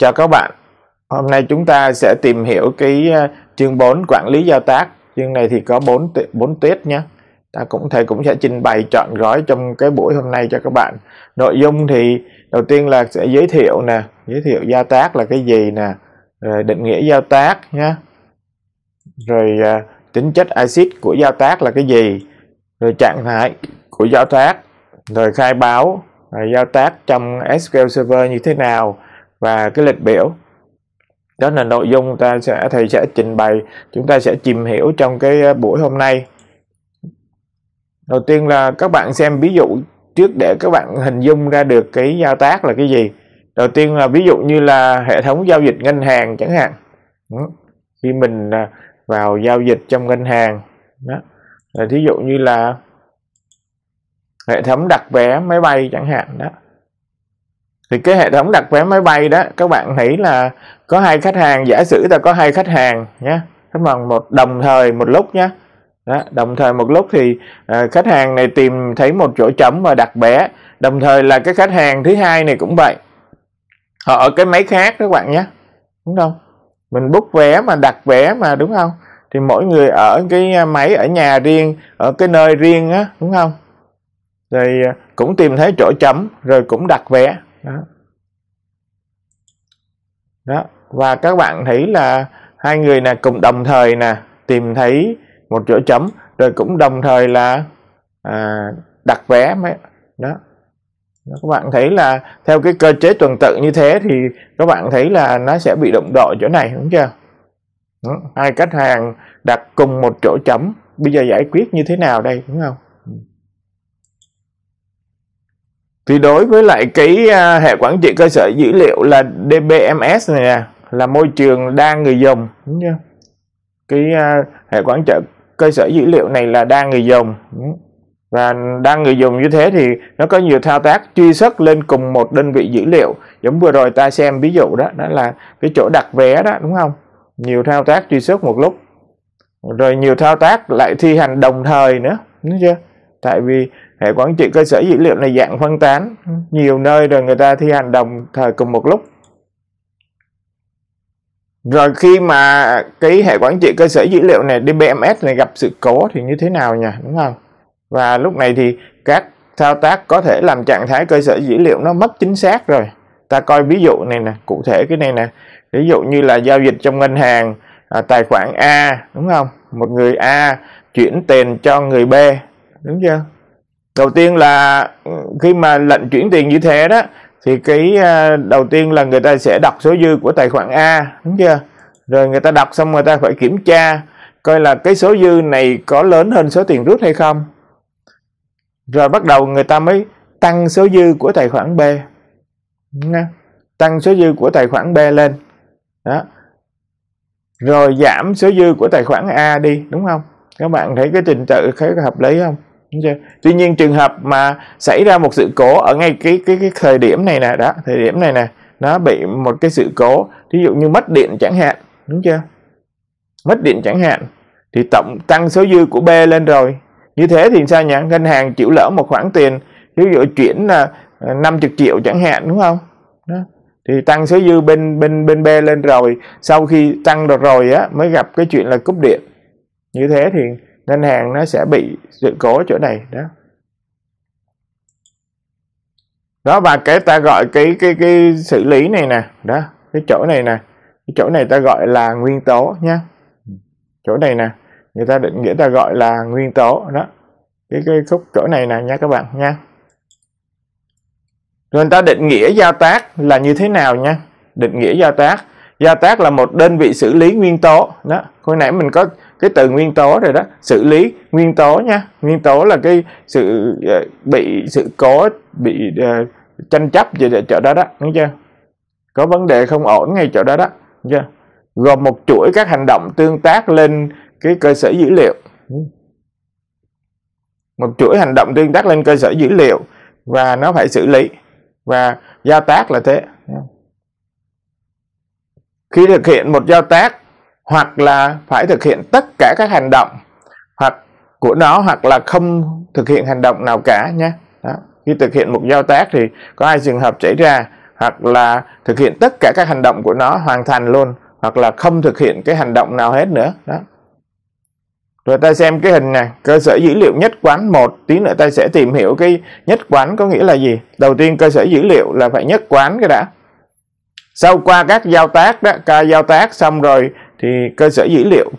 cho các bạn, hôm nay chúng ta sẽ tìm hiểu cái à, chương 4 quản lý giao tác. Chương này thì có 4, bốn tiết nhé. Ta cũng thầy cũng sẽ trình bày chọn gói trong cái buổi hôm nay cho các bạn. Nội dung thì đầu tiên là sẽ giới thiệu nè, giới thiệu giao tác là cái gì nè, rồi định nghĩa giao tác nhé. Rồi à, tính chất axit của giao tác là cái gì, rồi trạng thái của giao tác, rồi khai báo, rồi giao tác trong SQL Server như thế nào, và cái lịch biểu đó là nội dung ta sẽ thầy sẽ trình bày chúng ta sẽ tìm hiểu trong cái ờ, buổi hôm nay đầu tiên là các bạn xem ví dụ trước để các bạn hình dung ra được cái giao tác là cái gì đầu tiên là ví dụ như là hệ thống giao dịch ngân hàng chẳng hạn khi mình ờ, vào giao dịch trong ngân hàng đó là thí dụ như là hệ thống đặt vé máy bay chẳng hạn đó thì cái hệ thống đặt vé máy bay đó các bạn nghĩ là có hai khách hàng giả sử ta có hai khách hàng nhé khách bằng một đồng thời một lúc nhé đó, đồng thời một lúc thì à, khách hàng này tìm thấy một chỗ trống và đặt vé đồng thời là cái khách hàng thứ hai này cũng vậy họ ở cái máy khác các bạn nhé đúng không mình bút vé mà đặt vé mà đúng không thì mỗi người ở cái à, máy ở nhà riêng ở cái nơi riêng á đúng không rồi à, cũng tìm thấy chỗ chấm rồi cũng đặt vé đó đó và các bạn thấy là hai người là cùng đồng thời nè tìm thấy một chỗ chấm rồi cũng đồng thời là à, đặt vé mấy đó. đó các bạn thấy là theo cái cơ chế tuần tự như thế thì các bạn thấy là nó sẽ bị động độ chỗ này đúng chưa đó. hai khách hàng đặt cùng một chỗ chấm bây giờ giải quyết như thế nào đây đúng không thì đối với lại cái à, hệ quản trị cơ sở dữ liệu là DBMS này nè là môi trường đa người dùng đúng chưa? cái à, hệ quản trị cơ sở dữ liệu này là đa người dùng và đa người dùng như thế thì nó có nhiều thao tác truy xuất lên cùng một đơn vị dữ liệu giống vừa rồi ta xem ví dụ đó đó là cái chỗ đặt vé đó đúng không nhiều thao tác truy xuất một lúc rồi nhiều thao tác lại thi hành đồng thời nữa đúng chưa tại vì Hệ quản trị cơ sở dữ liệu này dạng phân tán, ừ. nhiều nơi rồi người ta thi hành đồng thời cùng một lúc. Rồi khi mà cái hệ quản trị cơ sở dữ liệu này DBMS này gặp sự cố thì như thế nào nhỉ, đúng không? Và lúc này thì các thao tác có thể làm trạng thái cơ sở dữ liệu nó mất chính xác rồi. Ta coi ví dụ này nè, cụ thể cái này nè. Ví dụ như là giao dịch trong ngân hàng à, tài khoản A, đúng không? Một người A chuyển tiền cho người B, đúng chưa? đầu tiên là ừ, khi mà lệnh chuyển tiền như thế đó thì cái ờ, đầu tiên là người ta sẽ đọc số dư của tài khoản A đúng chưa rồi người ta đọc xong người ta phải kiểm tra coi là cái số dư này có lớn hơn số tiền rút hay không rồi bắt đầu người ta mới tăng số dư của tài khoản B tăng số dư của tài khoản B lên đó rồi giảm số dư của tài khoản A đi đúng không các bạn thấy cái trình tự thấy hợp lý không tuy nhiên trường hợp mà xảy ra một sự cố ở ngay cái cái cái thời điểm này nè đó thời điểm này nè nó bị một cái sự cố ví dụ như mất điện chẳng hạn đúng chưa mất điện chẳng hạn thì tổng tăng số dư của B lên rồi như thế thì sao nhỉ ngân hàng chịu lỡ một khoản tiền ví dụ chuyển là 50 triệu chẳng hạn đúng không đó. thì tăng số dư bên bên bên B lên rồi sau khi tăng được rồi á mới gặp cái chuyện là cúp điện như thế thì ngân hàng nó sẽ bị sự cố chỗ này đó đó và cái ta gọi cái cái cái xử lý này nè đó cái chỗ này nè cái chỗ này ta gọi là nguyên tố nha, chỗ này nè người ta định nghĩa ta gọi là nguyên tố đó cái cái khúc chỗ này nè nha các bạn nha rồi người ta định nghĩa giao tác là như thế nào nha định nghĩa giao tác giao tác là một đơn vị xử lý nguyên tố đó hồi nãy mình có cái từ nguyên tố rồi đó xử lý nguyên tố nha nguyên tố là cái sự ờ, bị sự có bị ờ, tranh chấp về chỗ đó đó đúng chưa có vấn đề không ổn ngay chỗ đó đó chưa gồm một chuỗi các hành động tương tác lên cái cơ sở dữ liệu một chuỗi hành động tương tác lên cơ sở dữ liệu và nó phải xử lý và giao tác là thế khi thực hiện một giao tác hoặc là phải thực hiện tất cả các hành động hoặc của nó hoặc là không thực hiện hành động nào cả nhé khi thực hiện một giao tác thì có hai trường hợp xảy ra hoặc là thực hiện tất cả các hành động của nó hoàn thành luôn hoặc là không thực hiện cái hành động nào hết nữa đó rồi ta xem cái hình này cơ sở dữ liệu nhất quán một tí nữa ta sẽ tìm hiểu cái nhất quán có nghĩa là gì đầu tiên cơ sở dữ liệu là phải nhất quán cái đã sau qua các giao tác đó ca giao tác xong rồi thì cơ sở dữ liệu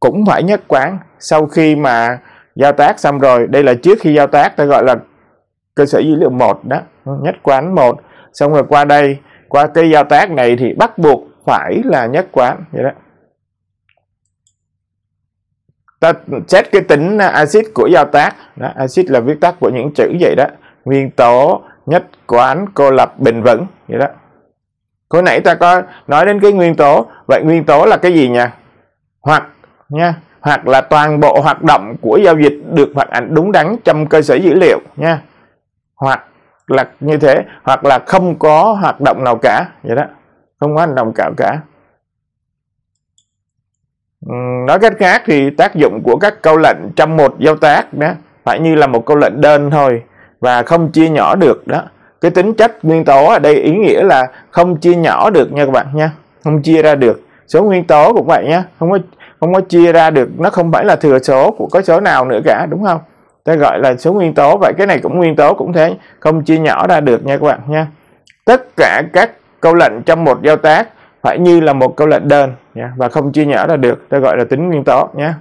cũng phải nhất quán sau khi mà giao tác xong rồi đây là trước khi giao tác ta gọi là cơ sở dữ liệu một đó nhất quán một xong rồi qua đây qua cái giao tác này thì bắt buộc phải là nhất quán vậy đó ta xét cái tính axit của giao tác đó, axit là viết tắt của những chữ vậy đó nguyên tố nhất quán cô lập bình vững vậy đó Hồi nãy ta có nói đến cái nguyên tố, vậy nguyên tố là cái gì nhỉ? Hoặc nha, hoặc là toàn bộ hoạt động của giao dịch được hoạt ảnh đúng đắn trong cơ sở dữ liệu nha. Hoặc là như thế, hoặc là không có hoạt động nào cả, vậy đó. Không có hành động cả cả. Ừ, nói cách khác thì tác dụng của các câu lệnh trong một giao tác đó phải như là một câu lệnh đơn thôi và không chia nhỏ được đó cái tính chất nguyên tố ở đây ý nghĩa là không chia nhỏ được nha các bạn nha không chia ra được số nguyên tố cũng vậy nha không có không có chia ra được nó không phải là thừa số của có số nào nữa cả đúng không ta gọi là số nguyên tố vậy cái này cũng nguyên tố cũng thế không chia nhỏ ra được nha các bạn nha tất cả các câu lệnh trong một giao tác phải như là một câu lệnh đơn nha, và không chia nhỏ ra được ta gọi là tính nguyên tố nha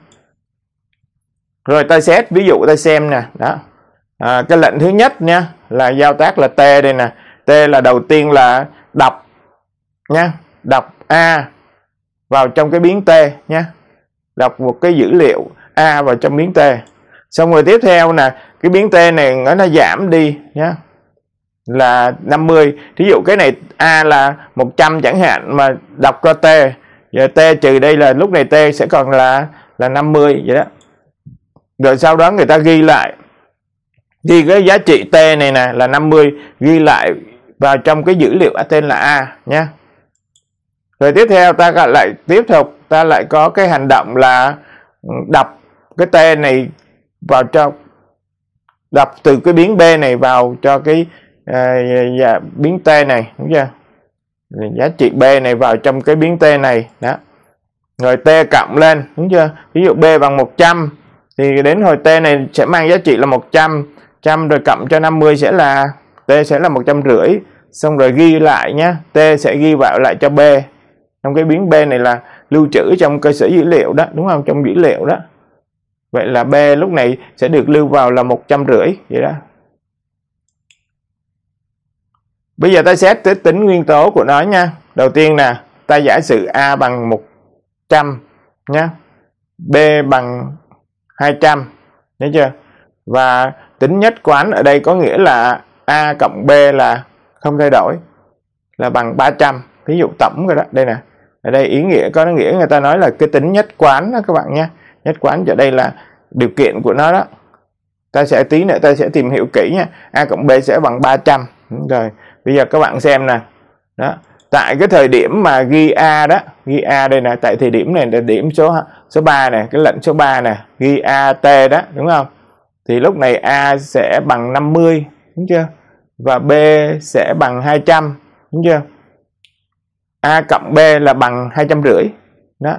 rồi ta xét ví dụ ta xem nè đó à, cái lệnh thứ nhất nha là giao tác là t đây nè t là đầu tiên là đọc nha đọc a vào trong cái biến t nha đọc một cái dữ liệu a vào trong biến t xong rồi tiếp theo nè cái biến t này nó giảm đi nhá là 50 thí dụ cái này a là 100 chẳng hạn mà đọc qua t giờ t trừ đây là lúc này t sẽ còn là là 50 vậy đó rồi sau đó người ta ghi lại thì cái giá trị t này nè là 50 ghi lại vào trong cái dữ liệu tên là a nha. rồi tiếp theo ta lại tiếp tục ta lại có cái hành động là đập cái t này vào trong đập từ cái biến b này vào cho cái à, dạ, biến dạ, t này đúng chưa giá trị b này vào trong cái biến t này đó rồi t cộng lên đúng chưa ví dụ b bằng 100 thì đến hồi t này sẽ mang giá trị là 100 100 rồi cộng cho 50 sẽ là T sẽ là 150 xong rồi ghi lại nhé T sẽ ghi vào lại cho B trong cái biến B này là lưu trữ trong cơ sở dữ liệu đó đúng không trong dữ liệu đó vậy là B lúc này sẽ được lưu vào là 150 vậy đó bây giờ ta xét tới tính nguyên tố của nó nha đầu tiên nè ta giả sử A bằng 100 nhé B bằng 200 nhớ chưa và tính nhất quán ở đây có nghĩa là a cộng b là không thay đổi là bằng 300 ví dụ tổng rồi đó đây nè ở đây ý nghĩa có nghĩa người ta nói là cái tính nhất quán đó các bạn nhé nhất quán ở đây là điều kiện của nó đó ta sẽ tí nữa ta sẽ tìm hiểu kỹ nha a cộng b sẽ bằng 300 Đúng rồi bây giờ các bạn xem nè đó tại cái thời điểm mà ghi a đó ghi a đây nè tại thời điểm này là điểm số số 3 này cái lệnh số 3 nè ghi a t đó đúng không thì lúc này A sẽ bằng 50 đúng chưa và B sẽ bằng 200 đúng chưa A cộng B là bằng rưỡi đó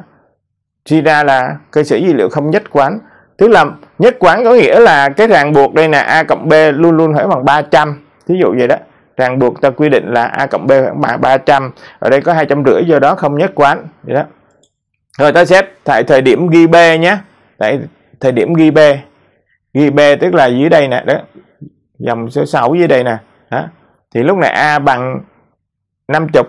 suy ra là cơ sở dữ liệu không nhất quán tức là nhất quán có nghĩa là cái ràng buộc đây là A cộng B luôn luôn phải bằng 300 thí dụ vậy đó ràng buộc ta quy định là A cộng B bằng 300 ở đây có rưỡi do đó không nhất quán vậy đó rồi ta xét tại thời điểm ghi B nhé tại thời điểm ghi B ghi b tức là dưới đây nè đó dòng số 6 dưới đây nè đó. thì lúc này a bằng 50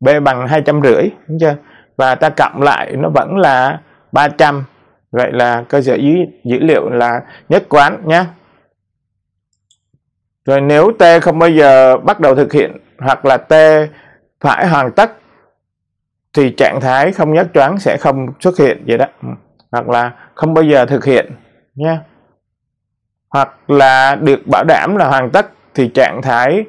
b bằng hai trăm rưỡi đúng chưa và ta cộng lại nó vẫn là 300 vậy là cơ sở dưới dữ liệu là nhất quán nhé rồi nếu t không bao giờ bắt đầu thực hiện hoặc là t phải hoàn tất thì trạng thái không nhất quán sẽ không xuất hiện vậy đó hoặc là không bao giờ thực hiện nha hoặc là được bảo đảm là hoàn tất thì trạng thái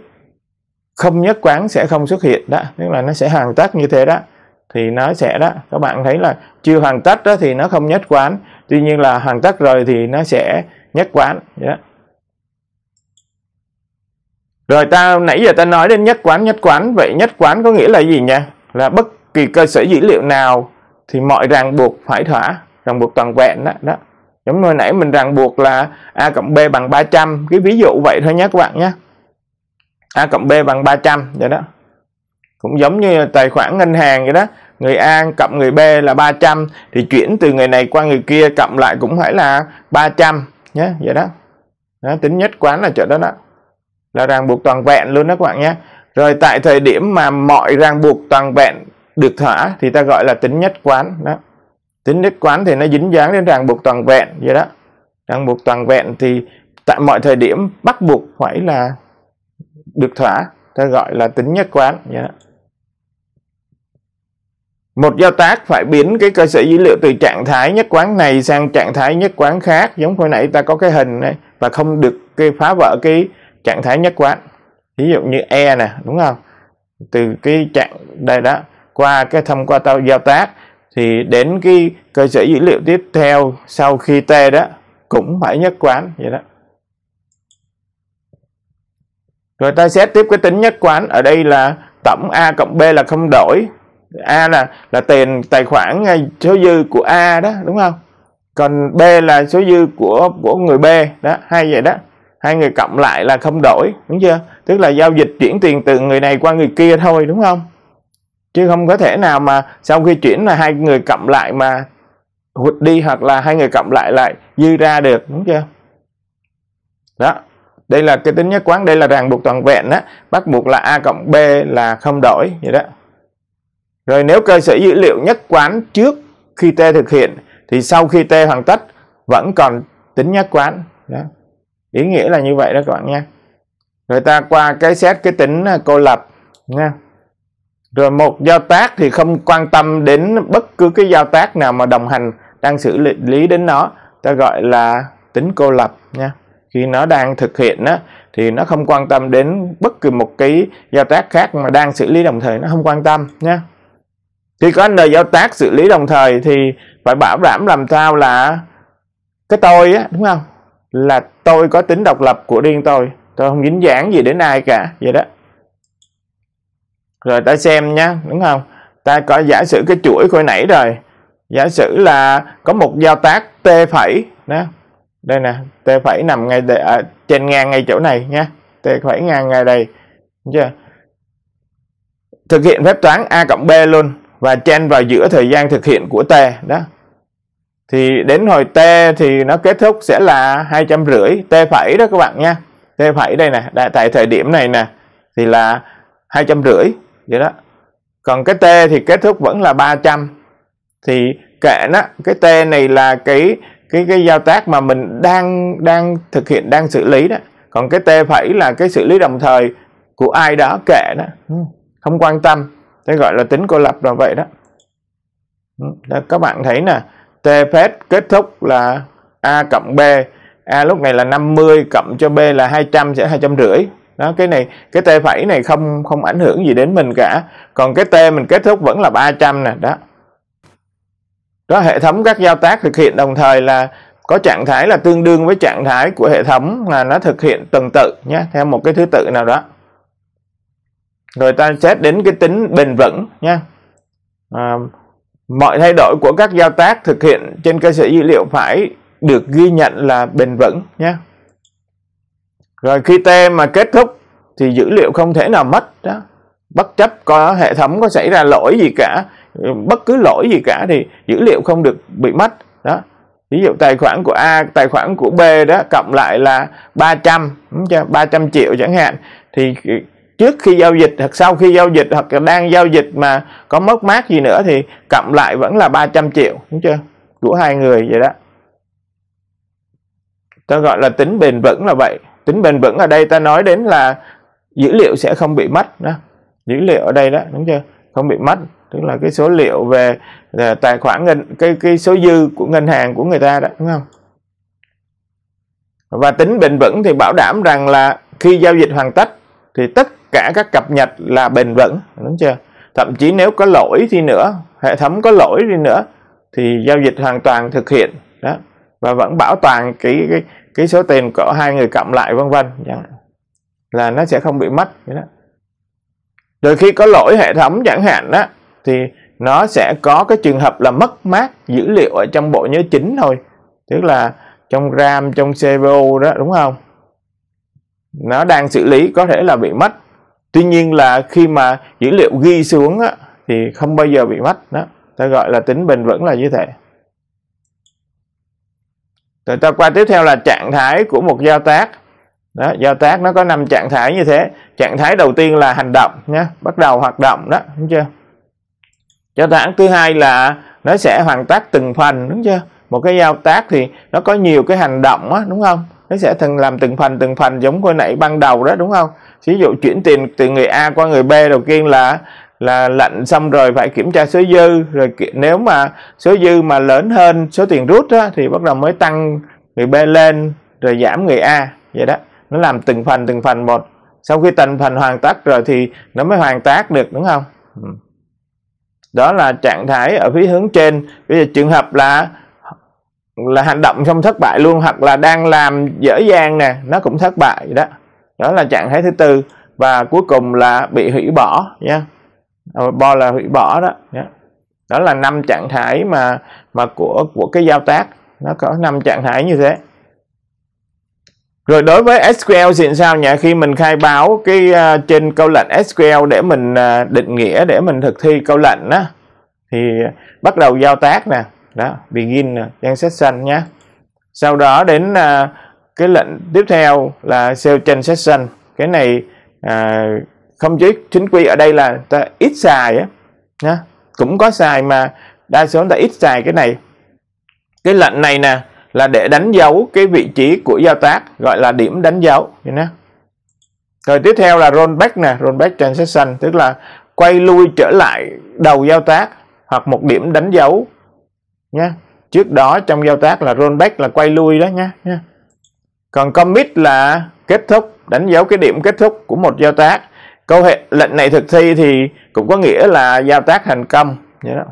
không nhất quán sẽ không xuất hiện đó tức là nó sẽ hoàn tất như thế đó thì nó sẽ đó các bạn thấy là chưa hoàn tất đó thì nó không nhất quán tuy nhiên là hoàn tất rồi thì nó sẽ nhất quán đó. Dạ. rồi ta nãy giờ ta nói đến nhất quán nhất quán vậy nhất quán có nghĩa là gì nha là bất kỳ cơ sở dữ liệu nào thì mọi ràng buộc phải thỏa ràng buộc toàn vẹn đó, đó giống như nãy mình ràng buộc là a cộng b bằng 300 cái ví dụ vậy thôi nhé các bạn nhé a cộng b bằng 300 vậy đó cũng giống như tài khoản ngân hàng vậy đó người A cộng người B là 300 thì chuyển từ người này qua người kia cộng lại cũng phải là 300 nhé vậy đó. đó tính nhất quán là chỗ đó đó là ràng buộc toàn vẹn luôn đó các bạn nhé rồi tại thời điểm mà mọi ràng buộc toàn vẹn được thỏa thì ta gọi là tính nhất quán đó tính nhất quán thì nó dính dáng đến ràng buộc toàn vẹn vậy đó ràng buộc toàn vẹn thì tại mọi thời điểm bắt buộc phải là được thỏa ta gọi là tính nhất quán vậy đó. một giao tác phải biến cái cơ sở dữ liệu từ trạng thái nhất quán này sang trạng thái nhất quán khác giống hồi nãy ta có cái hình này và không được cái phá vỡ cái trạng thái nhất quán ví dụ như e nè đúng không từ cái trạng đây đó qua cái thông qua tao giao tác thì đến cái cơ sở dữ liệu tiếp theo sau khi t đó cũng phải nhất quán vậy đó rồi ta xét tiếp cái tính nhất quán ở đây là tổng a cộng b là không đổi a là là tiền tài khoản à, số dư của a đó đúng không còn b là số dư của của người b đó hay vậy đó hai người cộng lại là không đổi đúng chưa tức là giao dịch chuyển tiền từ người này qua người kia thôi đúng không chứ không có thể nào mà sau khi chuyển là hai người cộng lại mà hụt đi hoặc là hai người cộng lại lại dư ra được đúng chưa đó đây là cái tính nhất quán đây là ràng buộc toàn vẹn á bắt buộc là a cộng b là không đổi vậy đó rồi nếu cơ sở dữ liệu nhất quán trước khi t thực hiện thì sau khi t hoàn tất vẫn còn tính nhất quán đó ý nghĩa là như vậy đó các bạn nha rồi ta qua cái xét cái tính à, cô lập nha rồi một giao tác thì không quan tâm đến bất cứ cái giao tác nào mà đồng hành đang xử lý đến nó, ta gọi là tính cô lập nha. Khi nó đang thực hiện á, thì nó không quan tâm đến bất cứ một cái giao tác khác mà đang xử lý đồng thời nó không quan tâm nha. Khi có n giao tác xử lý đồng thời thì phải bảo đảm làm sao là cái tôi á, đúng không? Là tôi có tính độc lập của riêng tôi, tôi không dính dáng gì đến ai cả, vậy đó rồi ta xem nhé đúng không ta có giả sử cái chuỗi hồi nãy rồi giả sử là có một giao tác t phẩy đó đây nè t phẩy nằm ngay đây, à, trên ngang ngay chỗ này nha t phẩy ngang ngay đây chưa thực hiện phép toán a cộng b luôn và chen vào giữa thời gian thực hiện của t đó thì đến hồi t thì nó kết thúc sẽ là hai trăm rưỡi t phẩy đó các bạn nha t phẩy đây nè tại thời điểm này nè thì là hai trăm rưỡi vậy đó còn cái t thì kết thúc vẫn là 300 thì kệ nó cái t này là cái cái cái giao tác mà mình đang đang thực hiện đang xử lý đó còn cái t phải là cái xử lý đồng thời của ai đó kệ đó ừ, không quan tâm thế gọi là tính cô lập là vậy đó ừ, đó, các bạn thấy nè t phép kết thúc là a cộng b a lúc này là 50 cộng cho b là 200 sẽ hai trăm rưỡi đó cái này cái t phẩy này không không ảnh hưởng gì đến mình cả còn cái t mình kết thúc vẫn là 300 nè đó đó hệ thống các giao tác thực hiện đồng thời là có trạng thái là tương đương với trạng thái của hệ thống là nó thực hiện tuần tự nhé theo một cái thứ tự nào đó rồi ta xét đến cái tính bền vững nha à, mọi thay đổi của các giao tác thực hiện trên cơ sở dữ liệu phải được ghi nhận là bền vững nhé rồi khi t mà kết thúc thì dữ liệu không thể nào mất đó bất chấp có hệ thống có xảy ra lỗi gì cả bất cứ lỗi gì cả thì dữ liệu không được bị mất đó ví dụ tài khoản của A tài khoản của B đó cộng lại là 300 trăm ba trăm triệu chẳng hạn thì trước khi giao dịch hoặc sau khi giao dịch hoặc đang giao dịch mà có mất mát gì nữa thì cộng lại vẫn là 300 triệu đúng chưa của hai người vậy đó tôi gọi là tính bền vững là vậy tính bền vững ở đây ta nói đến là dữ liệu sẽ không bị mất đó. dữ liệu ở đây đó đúng chưa không bị mất tức là cái số liệu về à, tài khoản ngân cái cái số dư của ngân hàng của người ta đó đúng không và tính bền vững thì bảo đảm rằng là khi giao dịch hoàn tất thì tất cả các cập nhật là bền vững đúng chưa thậm chí nếu có lỗi thì nữa hệ thống có lỗi đi nữa thì giao dịch hoàn toàn thực hiện đó và vẫn bảo toàn cái cái cái số tiền cỡ hai người cộng lại vân vân dạ. là nó sẽ không bị mất rồi khi có lỗi hệ thống chẳng hạn đó thì nó sẽ có cái trường hợp là mất mát dữ liệu ở trong bộ nhớ chính thôi tức là trong RAM trong CPU đó đúng không nó đang xử lý có thể là bị mất tuy nhiên là khi mà dữ liệu ghi xuống á, thì không bao giờ bị mất đó ta gọi là tính bền vững là như thế rồi ta qua tiếp theo là trạng thái của một giao tác đó giao tác nó có năm trạng thái như thế trạng thái đầu tiên là hành động nhé bắt đầu hoạt động đó đúng chưa giao tác thứ hai là nó sẽ hoàn tác từng phần đúng chưa một cái giao tác thì nó có nhiều cái hành động á đúng không nó sẽ từng làm từng phần từng phần giống như nãy ban đầu đó đúng không ví dụ chuyển tiền từ người A qua người B đầu tiên là là lệnh xong rồi phải kiểm tra số dư rồi nếu mà số dư mà lớn hơn số tiền rút á, thì bắt đầu mới tăng người B lên rồi giảm người A vậy đó nó làm từng phần từng phần một sau khi từng phần hoàn tất rồi thì nó mới hoàn tác được đúng không ừ. đó là trạng thái ở phía hướng trên bây giờ trường hợp là là hành động xong thất bại luôn hoặc là đang làm dở dang nè nó cũng thất bại đó đó là trạng thái thứ tư và cuối cùng là bị hủy bỏ nha Ờ, bo là hủy bỏ đó dạ. đó là năm trạng thái mà mà của của cái giao tác nó có năm trạng thái như thế rồi đối với SQL thì sao nhỉ khi mình khai báo cái uh, trên câu lệnh SQL để mình uh, định nghĩa để mình thực thi câu lệnh đó thì bắt đầu giao tác nè đó begin trang session nhé sau đó đến uh, cái lệnh tiếp theo là sell transaction cái này uh, không chỉ chính quy ở đây là ta ít xài á nha cũng có xài mà đa số người ta ít xài cái này cái lệnh này nè là để đánh dấu cái vị trí của giao tác gọi là điểm đánh dấu nhá rồi tiếp theo là rollback nè rollback transaction tức là quay lui trở lại đầu giao tác hoặc một điểm đánh dấu nha. trước đó trong giao tác là rollback là quay lui đó nha, nhá. còn commit là kết thúc đánh dấu cái điểm kết thúc của một giao tác câu hệ lệnh này thực thi thì cũng có nghĩa là giao tác thành công như đó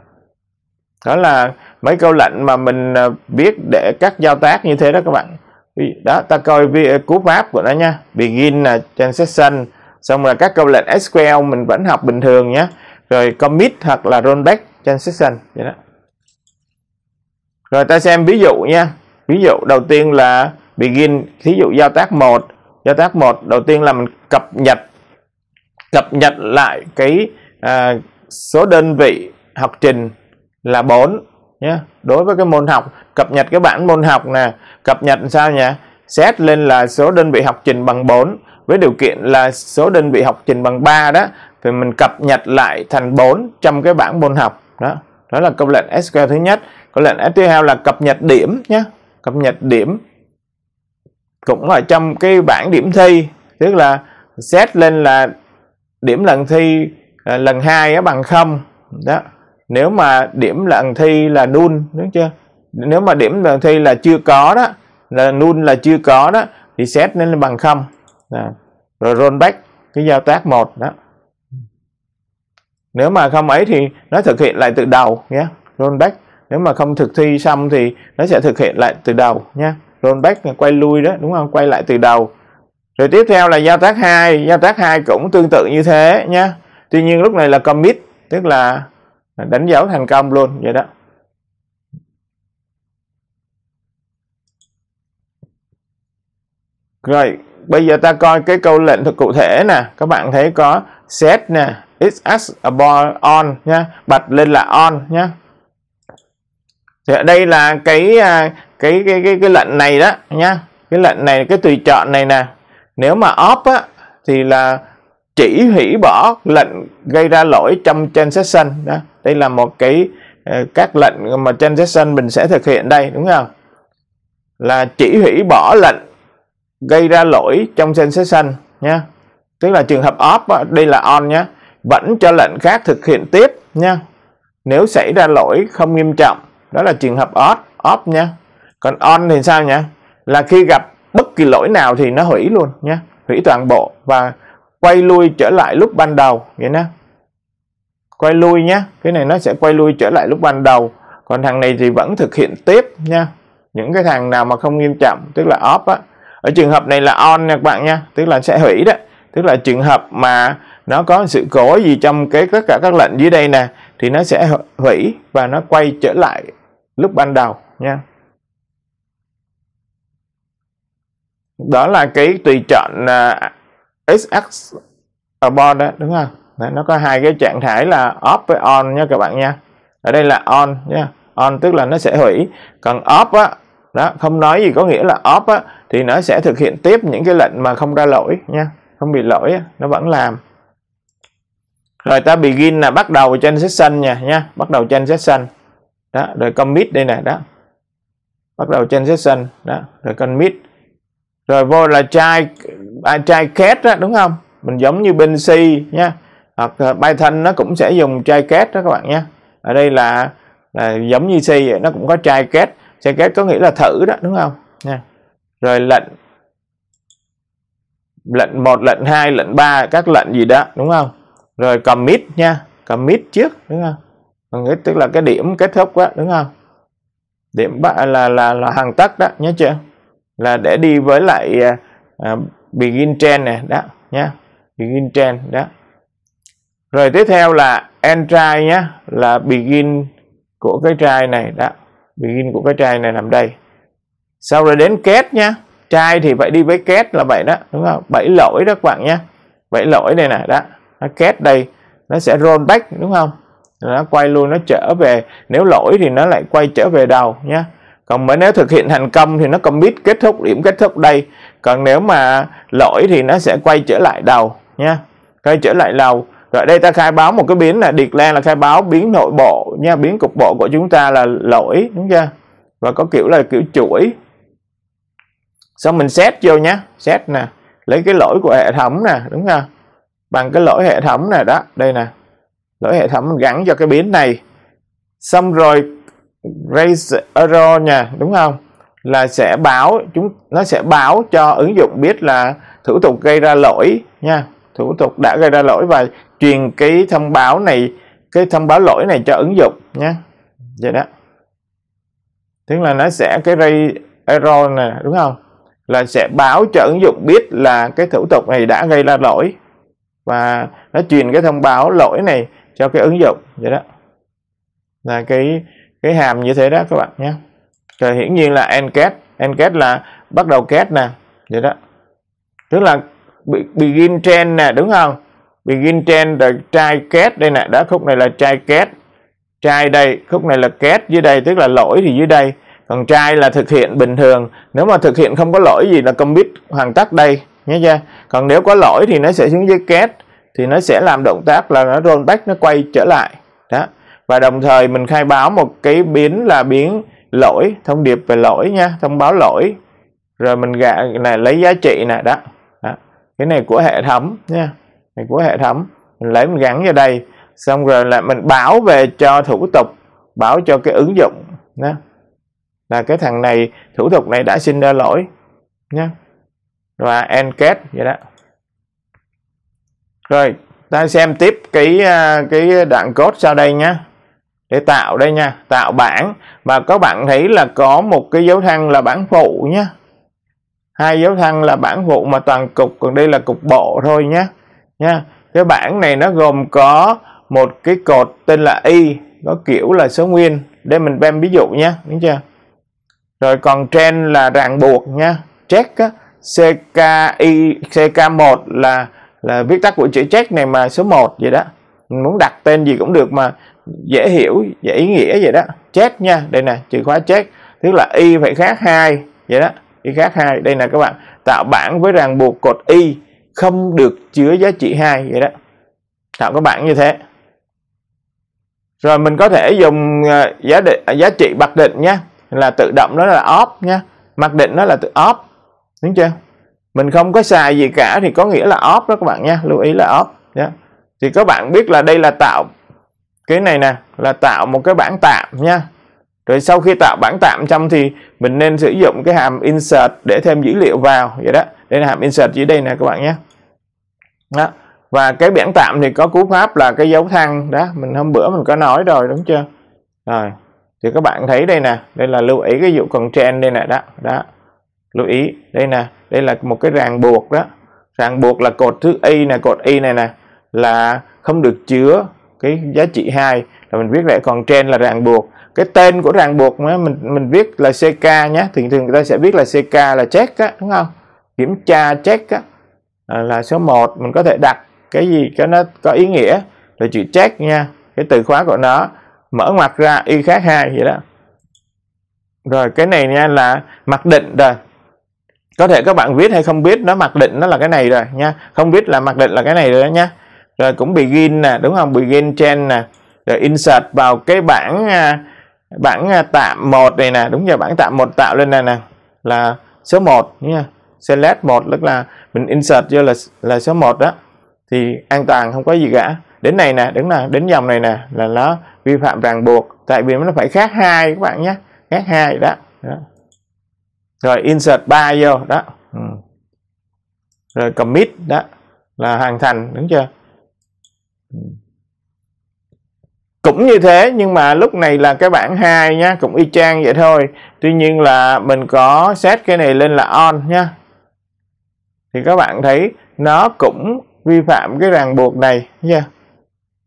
đó là mấy câu lệnh mà mình à, biết để các giao tác như thế đó các bạn đó ta coi à, cú pháp của nó nha begin là transaction xong là các câu lệnh SQL mình vẫn học bình thường nhé rồi commit hoặc là rollback transaction vậy đó rồi ta xem ví dụ nha ví dụ đầu tiên là begin thí dụ giao tác một giao tác một đầu tiên là mình cập nhật cập nhật lại cái à, số đơn vị học trình là 4 nhé đối với cái môn học cập nhật cái bản môn học nè cập nhật sao nhỉ xét lên là số đơn vị học trình bằng 4 với điều kiện là số đơn vị học trình bằng 3 đó thì mình cập nhật lại thành 4 trong cái bảng môn học đó đó là câu lệnh SQL thứ nhất câu lệnh tiếp theo là cập nhật điểm nhé cập nhật điểm cũng là trong cái bảng điểm thi tức là xét lên là điểm lần thi à, lần hai á bằng không đó nếu mà điểm lần thi là nun đúng chưa nếu mà điểm lần thi là chưa có đó là nun là chưa có đó thì xét nên là bằng không đó. rồi back cái giao tác một đó nếu mà không ấy thì nó thực hiện lại từ đầu nhé back nếu mà không thực thi xong thì nó sẽ thực hiện lại từ đầu nhé rollback là quay lui đó đúng không quay lại từ đầu rồi tiếp theo là giao tác 2 giao tác 2 cũng tương tự như thế nha tuy nhiên lúc này là commit tức là đánh dấu thành công luôn vậy đó rồi bây giờ ta coi cái câu lệnh thực cụ thể nè các bạn thấy có set nè is as above on nha bật lên là on nha thì ở đây là cái à, cái cái cái, cái lệnh này đó nha cái lệnh này cái tùy chọn này nè nếu mà off á, thì là chỉ hủy bỏ lệnh gây ra lỗi trong transaction đó đây là một cái ờ, các lệnh mà transaction mình sẽ thực hiện đây đúng không là chỉ hủy bỏ lệnh gây ra lỗi trong transaction nha tức là trường hợp off đây là on nhé vẫn cho lệnh khác thực hiện tiếp nha nếu xảy ra lỗi không nghiêm trọng đó là trường hợp off off nha còn on thì sao nhỉ là khi gặp bất kỳ lỗi nào thì nó hủy luôn nha, hủy toàn bộ và quay lui trở lại lúc ban đầu vậy nè quay lui nhé cái này nó sẽ quay lui trở lại lúc ban đầu còn thằng này thì vẫn thực hiện tiếp nha những cái thằng nào mà không nghiêm trọng tức là off á ở trường hợp này là on nha các bạn nha tức là sẽ hủy đó tức là trường hợp mà nó có sự cố gì trong cái tất cả các lệnh dưới đây nè thì nó sẽ hủy và nó quay trở lại lúc ban đầu nha đó là cái tùy chọn uh, SX abort đó đúng không nó có hai cái trạng thái là off với on nha các bạn nha ở đây là on nha on tức là nó sẽ hủy còn off á đó không nói gì có nghĩa là off á thì nó sẽ thực hiện tiếp những cái lệnh mà không ra lỗi nha không bị lỗi nó vẫn làm rồi ta begin là bắt đầu trên session nha nha bắt đầu trên session đó rồi commit đây nè đó bắt đầu trên session đó rồi commit rồi vô là chai à, chai két đó đúng không mình giống như bên si nha hoặc Python nó cũng sẽ dùng chai két đó các bạn nha ở đây là là giống như si nó cũng có chai két chai két có nghĩa là thử đó đúng không nha rồi lệnh lệnh một lệnh hai lệnh ba các lệnh gì đó đúng không rồi commit nha commit trước đúng không còn tức là cái điểm kết thúc đó đúng không điểm là là là, là hàng tắt đó nhớ chưa là để đi với lại uh, begin trend này đó nhá begin trend đó rồi tiếp theo là end try nhá là begin của cái try này đó begin của cái try này nằm đây sau rồi đến kết nhá try thì phải đi với kết là vậy đó đúng không bảy lỗi đó các bạn nhá bảy lỗi này nè đó nó kết đây nó sẽ roll back đúng không nó quay luôn nó trở về nếu lỗi thì nó lại quay trở về đầu nhá còn mà nếu thực hiện thành công thì nó commit kết thúc điểm kết thúc đây còn nếu mà lỗi thì nó sẽ quay trở lại đầu nha quay trở lại đầu rồi đây ta khai báo một cái biến là declare là khai báo biến nội bộ nha biến cục bộ của chúng ta là lỗi đúng chưa và có kiểu là kiểu chuỗi xong mình set vô nhá set nè lấy cái lỗi của hệ thống nè đúng không bằng cái lỗi hệ thống nè đó đây nè lỗi hệ thống gắn cho cái biến này xong rồi raise error nha đúng không là sẽ báo chúng nó sẽ báo cho ứng dụng biết là thủ tục gây ra lỗi nha thủ tục đã gây ra lỗi và truyền cái thông báo này cái thông báo lỗi này cho ứng dụng nhé vậy đó tức là nó sẽ cái ray error nè đúng không là sẽ báo cho ứng dụng biết là cái thủ tục này đã gây ra lỗi và nó truyền cái thông báo lỗi này cho cái ứng dụng vậy đó là cái cái hàm như thế đó các bạn nhé rồi hiển nhiên là end kết là bắt đầu kết nè vậy đó tức là begin trend nè đúng không begin trend rồi try kết đây nè đó khúc này là try kết try đây khúc này là kết dưới đây tức là lỗi thì dưới đây còn try là thực hiện bình thường nếu mà thực hiện không có lỗi gì là commit hoàn tất đây nhé chưa còn nếu có lỗi thì nó sẽ xuống dưới kết thì nó sẽ làm động tác là nó roll back nó quay trở lại đó và đồng thời mình khai báo một cái biến là biến lỗi thông điệp về lỗi nha thông báo lỗi rồi mình gạ này lấy giá trị nè đó. đó cái này của hệ thống nha này của hệ thống mình lấy mình gắn vào đây xong rồi là mình báo về cho thủ tục báo cho cái ứng dụng đó. là cái thằng này thủ tục này đã xin ra lỗi nha và enquete vậy đó rồi ta xem tiếp cái à, cái đoạn code sau đây nhé để tạo đây nha tạo bảng và các bạn thấy là có một cái dấu thăng là bảng phụ nhé hai dấu thăng là bảng phụ mà toàn cục còn đây là cục bộ thôi nhé nha cái bảng này nó gồm có một cái cột tên là y có kiểu là số nguyên để mình đem ví dụ nhé đúng chưa rồi còn trên là ràng buộc nha check á, CKI CK1 là là viết tắt của chữ check này mà số 1 vậy đó mình muốn đặt tên gì cũng được mà dễ hiểu dễ ý nghĩa vậy đó check nha đây nè chìa khóa check tức là y phải khác hai vậy đó y khác hai đây nè các bạn tạo bảng với ràng buộc cột y không được chứa giá trị hai vậy đó tạo cái bảng như thế rồi mình có thể dùng à, giá định à, giá trị mặc định nha, là tự động đó là off nha, mặc định nó là tự off đúng chưa mình không có xài gì cả thì có nghĩa là off đó các bạn nha lưu ý là off nhé dạ. thì các bạn biết là đây là tạo cái này nè là tạo một cái bảng tạm nha rồi sau khi tạo bảng tạm xong thì mình nên sử dụng cái hàm insert để thêm dữ liệu vào vậy đó đây là hàm insert dưới đây nè các bạn nhé đó và cái bảng tạm thì có cú pháp là cái dấu thăng đó mình hôm bữa mình có nói rồi đúng chưa rồi thì các bạn thấy đây nè đây là lưu ý cái dụ cần trend đây nè đó đó lưu ý đây nè đây là một cái ràng buộc đó ràng buộc là cột thứ y nè cột y này nè là không được chứa cái giá trị hai là mình viết lại còn trên là ràng buộc cái tên của ràng buộc mà mình mình viết là CK nhé thường thường người ta sẽ viết là CK là check á đúng không kiểm tra check á à, là số 1 mình có thể đặt cái gì cái nó có ý nghĩa là chữ check nha cái từ khóa của nó mở ngoặc ra y khác hai vậy đó rồi cái này nha là mặc định rồi có thể các bạn viết hay không biết nó mặc định nó là cái này rồi nha không biết là mặc định là cái này rồi đó nha rồi cũng begin nè đúng không begin trend nè rồi insert vào cái bảng à, bảng à, tạm một này nè đúng rồi bảng tạm một tạo lên này nè là số 1 nha select một tức là mình insert vô là là số 1 đó thì an toàn không có gì cả đến này nè đúng nè đến dòng này nè là nó vi phạm ràng buộc tại vì nó phải khác hai các bạn nhé khác hai đó. đó rồi insert 3 vô đó ừ. rồi commit đó là hoàn thành đúng chưa cũng như thế nhưng mà lúc này là cái bảng hai nhá cũng y chang vậy thôi tuy nhiên là mình có set cái này lên là on nhá thì các bạn thấy nó cũng vi phạm cái ràng buộc này nha yeah.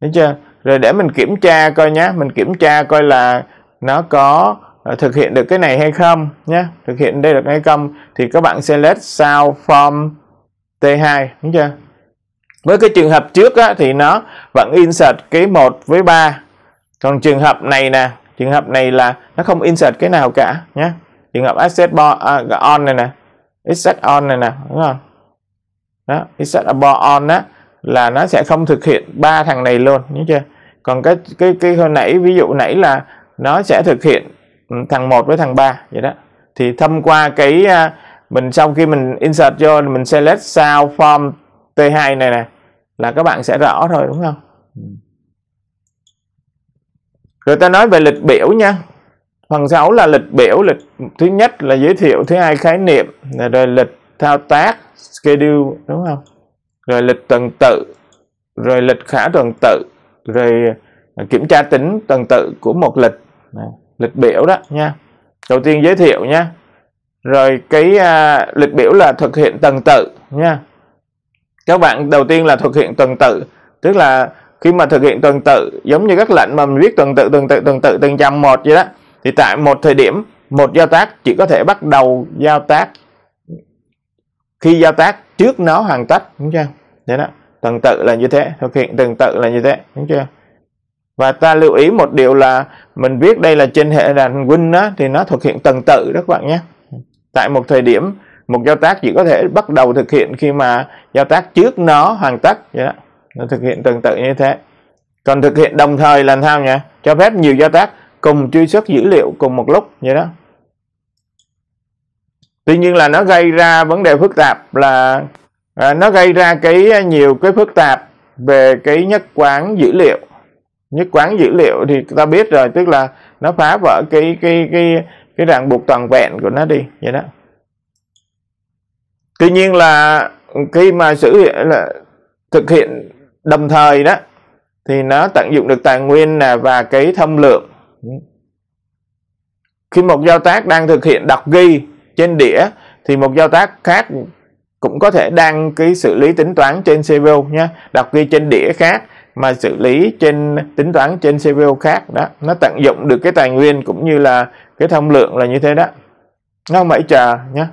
thấy chưa rồi để mình kiểm tra coi nhá mình kiểm tra coi là nó có à, thực hiện được cái này hay không nhé thực hiện đây được hay không thì các bạn select sao form t2 đúng chưa với cái trường hợp trước á, thì nó vẫn insert cái 1 với 3 còn trường hợp này nè trường hợp này là nó không insert cái nào cả nhé trường hợp access bar, uh, à, on này nè access on này nè đúng không đó access on đó là nó sẽ không thực hiện ba thằng này luôn nhớ chưa còn cái cái cái hồi nãy ví dụ nãy là nó sẽ thực hiện ừ, thằng 1 với thằng 3 vậy đó thì thông qua cái à, mình sau khi mình insert vô mình select sao form t2 này nè là các bạn sẽ rõ thôi đúng không ừ. rồi ta nói về lịch biểu nha phần 6 là lịch biểu lịch thứ nhất là giới thiệu thứ hai khái niệm rồi lịch thao tác schedule đúng không rồi lịch tuần tự rồi lịch khả tuần tự rồi kiểm tra tính tuần tự của một lịch lịch biểu đó nha đầu tiên giới thiệu nha rồi cái à, lịch biểu là thực hiện tuần tự nha các bạn đầu tiên là thực hiện tuần tự tức là khi mà thực hiện tuần tự giống như các lệnh mà mình viết tuần tự tuần tự tuần tự từng trăm một vậy đó thì tại một thời điểm một giao tác chỉ có thể bắt đầu giao tác khi giao tác trước nó hoàn tất đúng chưa thế đó tuần tự là như thế thực hiện tuần tự là như thế đúng chưa và ta lưu ý một điều là mình viết đây là trên hệ đàn Win đó thì nó thực hiện tuần tự đó các bạn nhé tại một thời điểm một giao tác chỉ có thể bắt đầu thực hiện khi mà giao tác trước nó hoàn tất vậy đó. nó thực hiện tương tự như thế còn thực hiện đồng thời là sao nhỉ cho phép nhiều giao tác cùng truy xuất dữ liệu cùng một lúc vậy đó tuy nhiên là nó gây ra vấn đề phức tạp là à, nó gây ra cái nhiều cái phức tạp về cái nhất quán dữ liệu nhất quán dữ liệu thì ta biết rồi tức là nó phá vỡ cái cái cái cái ràng buộc toàn vẹn của nó đi vậy đó tuy nhiên là khi mà sử là thực hiện đồng thời đó thì nó tận dụng được tài nguyên là và cái thâm lượng khi một giao tác đang thực hiện đọc ghi trên đĩa thì một giao tác khác cũng có thể đang cái xử lý tính toán trên CPU nha đọc ghi trên đĩa khác mà xử lý trên tính toán trên CPU khác đó nó tận dụng được cái tài nguyên cũng như là cái thông lượng là như thế đó nó không phải chờ nhé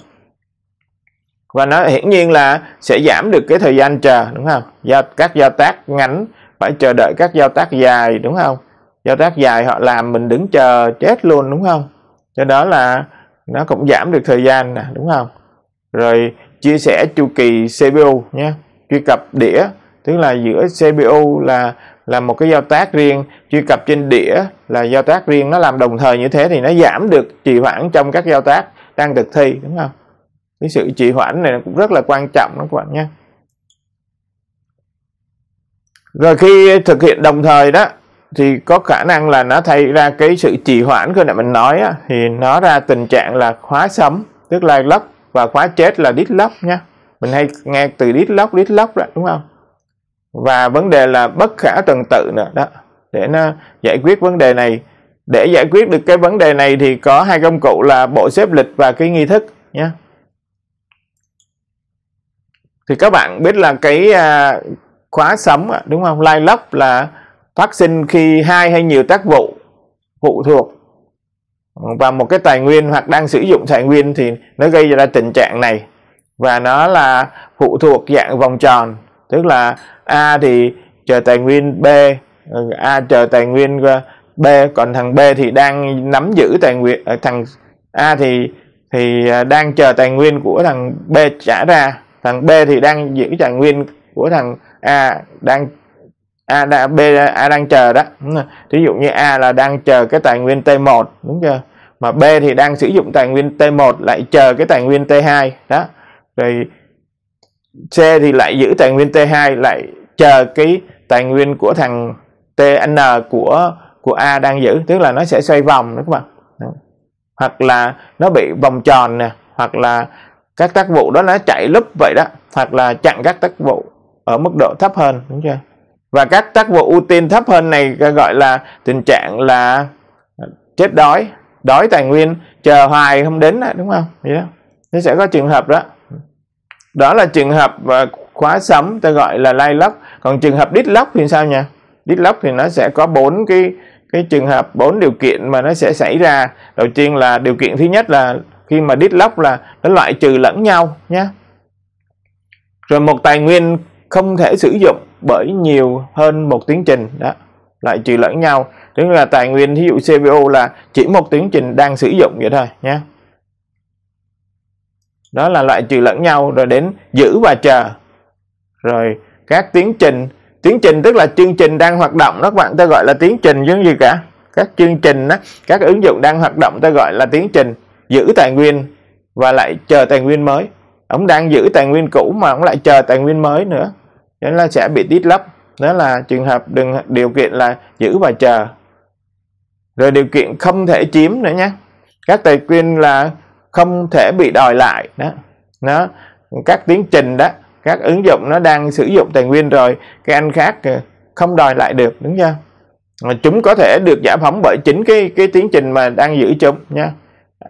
và nó hiển nhiên là sẽ giảm được cái thời gian chờ đúng không do các giao tác ngắn phải chờ đợi các giao tác dài đúng không giao tác dài họ làm mình đứng chờ chết luôn đúng không cho đó là nó cũng giảm được thời gian nè đúng không rồi chia sẻ chu kỳ CPU nhé truy cập đĩa tức là giữa CPU là là một cái giao tác riêng truy cập trên đĩa là giao tác riêng nó làm đồng thời như thế thì nó giảm được trì hoãn trong các giao tác đang thực thi đúng không cái sự trì hoãn này cũng rất là quan trọng đó các bạn nhé rồi khi thực hiện đồng thời đó thì có khả năng là nó thay ra cái sự trì hoãn cơ này mình nói á, thì nó ra tình trạng là khóa sấm tức là lóc và khóa chết là deadlock nha mình hay nghe từ deadlock deadlock đó đúng không và vấn đề là bất khả tuần tự nữa đó để nó giải quyết vấn đề này để giải quyết được cái vấn đề này thì có hai công cụ là bộ xếp lịch và cái nghi thức nhé thì các bạn biết là cái à, khóa sấm đúng không lai lóc là phát sinh khi hai hay nhiều tác vụ phụ thuộc và một cái tài nguyên hoặc đang sử dụng tài nguyên thì nó gây ra tình trạng này và nó là phụ thuộc dạng vòng tròn tức là a thì chờ tài nguyên b a chờ tài nguyên à, b còn thằng b thì đang nắm giữ tài nguyên à, thằng a thì thì à, đang chờ tài nguyên của thằng b trả ra thằng B thì đang giữ tài nguyên của thằng A đang A, đã, B, A đang chờ đó thí dụ như A là đang chờ cái tài nguyên T1 đúng chưa mà B thì đang sử dụng tài nguyên T1 lại chờ cái tài nguyên T2 đó rồi C thì lại giữ tài nguyên T2 lại chờ cái tài nguyên của thằng TN của của A đang giữ tức là nó sẽ xoay vòng đó các bạn hoặc là nó bị vòng tròn nè hoặc là các tác vụ đó là chạy lúp vậy đó hoặc là chặn các tác vụ ở mức độ thấp hơn đúng chưa và các tác vụ ưu tiên thấp hơn này gọi là tình trạng là chết đói đói tài nguyên chờ hoài không đến lại đúng không vậy đó nó sẽ có trường hợp đó đó là trường hợp à, khóa sấm ta gọi là lay lóc còn trường hợp đít lóc thì sao nhỉ đít lóc thì nó sẽ có bốn cái cái trường hợp bốn điều kiện mà nó sẽ xảy ra đầu tiên là điều kiện thứ nhất là khi mà deadlock là nó loại trừ lẫn nhau nhé rồi một tài nguyên không thể sử dụng bởi nhiều hơn một tiến trình đó loại trừ lẫn nhau tức là tài nguyên thí dụ cpu là chỉ một tiến trình đang sử dụng vậy thôi nhé đó là loại trừ lẫn nhau rồi đến giữ và chờ rồi các tiến trình tiến trình tức là chương trình đang hoạt động đó các bạn ta gọi là tiến trình chứ gì cả các chương trình đó, các ứng dụng đang hoạt động ta gọi là tiến trình giữ tài nguyên và lại chờ tài nguyên mới ông đang giữ tài nguyên cũ mà ông lại chờ tài nguyên mới nữa nên là sẽ bị tít lấp đó là trường hợp đừng điều kiện là giữ và chờ rồi điều kiện không thể chiếm nữa nhé các tài nguyên là không thể bị đòi lại đó nó các tiến trình đó các ứng dụng nó đang sử dụng tài nguyên rồi cái anh khác không đòi lại được đúng chưa mà chúng có thể được giải phóng bởi chính cái cái tiến trình mà đang giữ chúng nha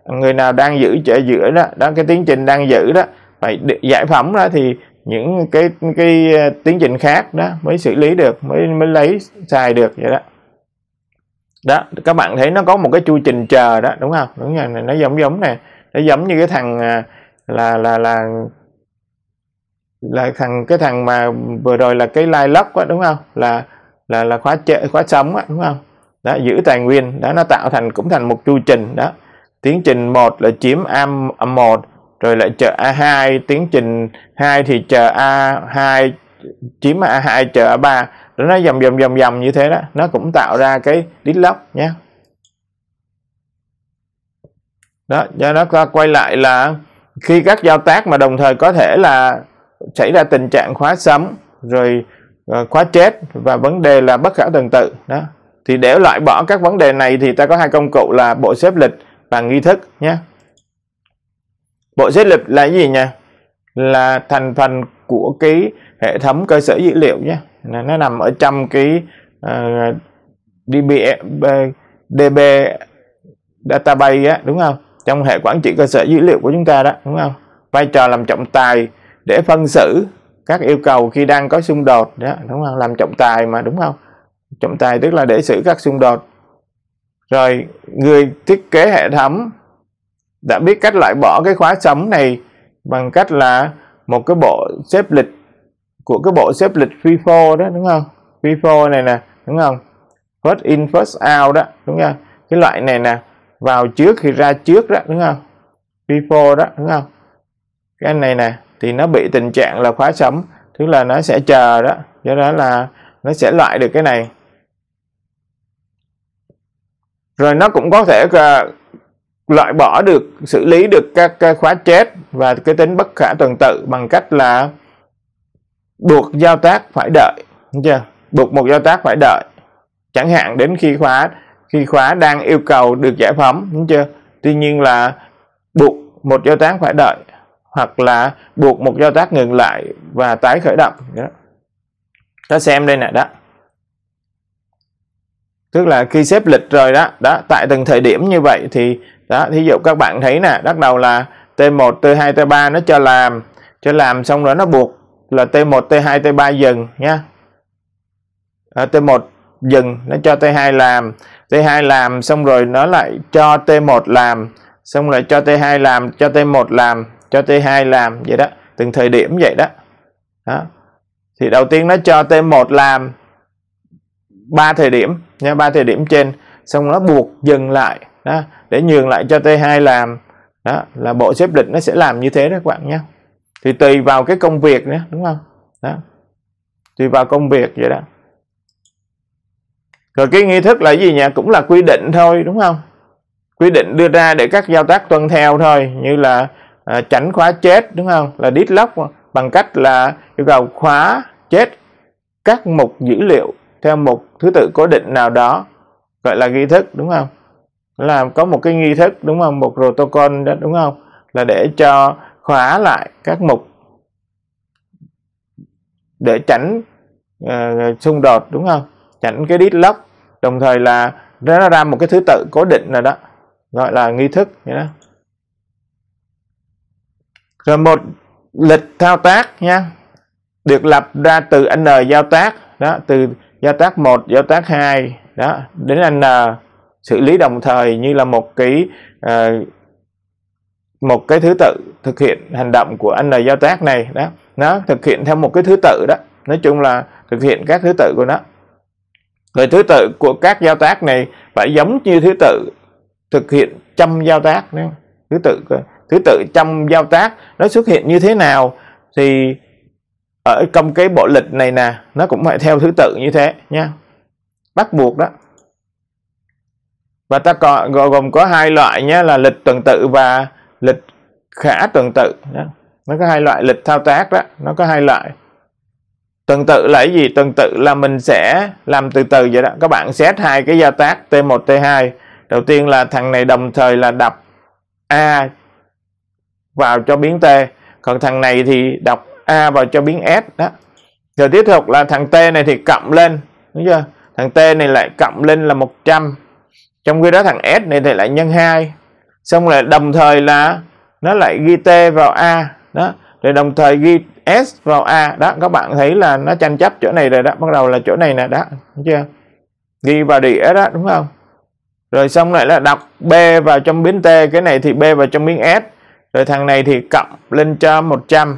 người nào đang giữ trẻ giữa đó đó cái tiến trình đang giữ đó phải giải phẩm đó thì những cái cái ờ, tiến trình khác đó mới xử lý được mới mới lấy xài được vậy đó đó các bạn thấy nó có một cái chu trình chờ đó đúng không đúng rồi nó giống giống nè nó giống như cái thằng ờ, là là là là, thằng cái thằng mà vừa rồi là cái lai lóc đó, đúng không là là là khóa chợ khóa sống đó, đúng không đó giữ tài nguyên đó nó tạo thành cũng thành một chu trình đó tiến trình 1 là chiếm A1 rồi lại chờ A2 tiến trình 2 thì chờ A2 chiếm A2 chờ A3 rồi nó dầm dầm dầm dầm như thế đó nó cũng tạo ra cái deadlock nhé đó do đó ta quay lại là khi các giao tác mà đồng thời có thể là xảy ra tình trạng khóa sấm rồi ờ, khóa chết và vấn đề là bất khả tuần tự đó thì để loại bỏ các vấn đề này thì ta có hai công cụ là bộ xếp lịch bằng nghi thức nhé. Bộ giới lịch là gì nhỉ? Là thành phần của cái hệ thống cơ sở dữ liệu nhé. Nó nằm ở trong cái uh, ờ, DB, DB database á, đúng không? Trong hệ quản trị cơ sở dữ liệu của chúng ta đó, đúng không? Vai trò làm trọng tài để phân xử các yêu cầu khi đang có xung đột đó, đúng không? Làm trọng tài mà đúng không? Trọng tài tức là để xử các xung đột rồi người thiết kế hệ thống đã biết cách loại bỏ cái khóa sống này bằng cách là một cái bộ xếp lịch của cái bộ xếp lịch FIFO đó đúng không FIFO này nè đúng không first in first out đó đúng không cái loại này nè vào trước thì ra trước đó đúng không FIFO đó đúng không cái này nè thì nó bị tình trạng là khóa sấm, tức là nó sẽ chờ đó do đó là nó sẽ loại được cái này rồi nó cũng có thể à, loại bỏ được xử lý được các, khóa chết và cái tính bất khả tuần tự bằng cách là buộc giao tác phải đợi đúng chưa buộc một giao tác phải đợi chẳng hạn đến khi khóa khi khóa đang yêu cầu được giải phóng đúng chưa tuy nhiên là buộc một giao tác phải đợi hoặc là buộc một giao tác ngừng lại và tái khởi động đó ta xem đây nè đó tức là khi xếp lịch rồi đó đó tại từng thời điểm như vậy thì đó thí dụ các bạn thấy nè bắt đầu là T1 T2 T3 nó cho làm cho làm xong rồi nó buộc là T1 T2 T3 dừng nha à, T1 dừng nó cho T2 làm T2 làm xong rồi nó lại cho T1 làm xong rồi cho T2 làm cho T1 làm cho T2 làm vậy đó từng thời điểm vậy đó đó thì đầu tiên nó cho T1 làm ba thời điểm nha ba thời điểm trên xong nó buộc dừng lại đó, để nhường lại cho T2 làm đó là bộ xếp lịch nó sẽ làm như thế đó các bạn nhé thì tùy vào cái công việc nữa đúng không đó tùy vào công việc vậy đó rồi cái nghi thức là gì nhỉ cũng là quy định thôi đúng không quy định đưa ra để các giao tác tuân theo thôi như là à, tránh khóa chết đúng không là deadlock bằng cách là yêu cầu khóa chết các mục dữ liệu theo một thứ tự cố định nào đó gọi là nghi thức đúng không là có một cái nghi thức đúng không một protocol đó đúng không là để cho khóa lại các mục để tránh uh, xung đột đúng không tránh cái deadlock đồng thời là nó ra một cái thứ tự cố định nào đó gọi là nghi thức vậy đó rồi một lịch thao tác nha được lập ra từ n giao tác đó từ giao tác 1 giao tác 2 đó đến n à, xử lý đồng thời như là một cái uh, một cái thứ tự thực hiện hành động của anh là giao tác này đó nó thực hiện theo một cái thứ tự đó nói chung là thực hiện các thứ tự của nó rồi thứ tự của các giao tác này phải giống như thứ tự thực hiện trong giao tác nữa thứ tự thứ tự trong giao tác nó xuất hiện như thế nào thì ở trong cái bộ lịch này nè nó cũng phải theo thứ tự như thế nha bắt buộc đó và ta còn gồm có hai loại nhé là lịch tuần tự và lịch khả tuần tự đó. nó có hai loại lịch thao tác đó nó có hai loại tuần tự là cái gì tuần tự là mình sẽ làm từ từ vậy đó các bạn xét hai cái giao tác t1 t2 đầu tiên là thằng này đồng thời là đọc a vào cho biến t còn thằng này thì đọc a vào cho biến s đó rồi tiếp tục là thằng t này thì cộng lên đúng chưa thằng t này lại cộng lên là 100 trong khi đó thằng s này thì lại nhân 2 xong lại đồng thời là nó lại ghi t vào a đó rồi đồng thời ghi s vào a đó các bạn thấy là nó tranh chấp chỗ này rồi đó bắt đầu là chỗ này nè đó đúng chưa ghi vào đĩa đó đúng không rồi xong lại là đọc b vào trong biến t cái này thì b vào trong biến s rồi thằng này thì cộng lên cho 100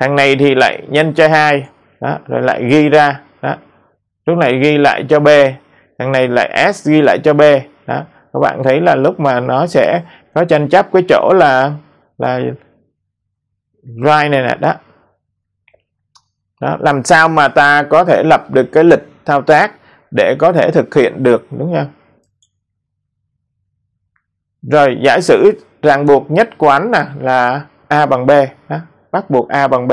thằng này thì lại nhân cho hai đó, rồi lại ghi ra đó lúc này ghi lại cho b thằng này lại s ghi lại cho b đó các bạn thấy là lúc mà nó sẽ có tranh chấp cái chỗ là là right này nè đó đó làm sao mà ta có thể lập được cái lịch thao tác để có thể thực hiện được đúng không rồi giả sử ràng buộc nhất quán nè là a bằng b đó bắt buộc A bằng B.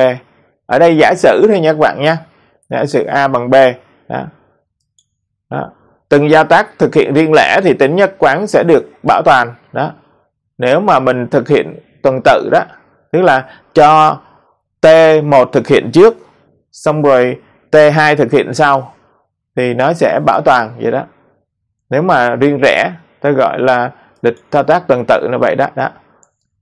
Ở đây giả sử thôi nha các bạn nha. Giả sử A bằng B. Đó. Đó. Từng giao tác thực hiện riêng lẻ thì tính nhất quán sẽ được bảo toàn. Đó. Nếu mà mình thực hiện tuần tự đó, tức là cho T1 thực hiện trước, xong rồi T2 thực hiện sau, thì nó sẽ bảo toàn vậy đó. Nếu mà riêng rẽ, ta gọi là lịch thao tác tuần tự là vậy đó. đó.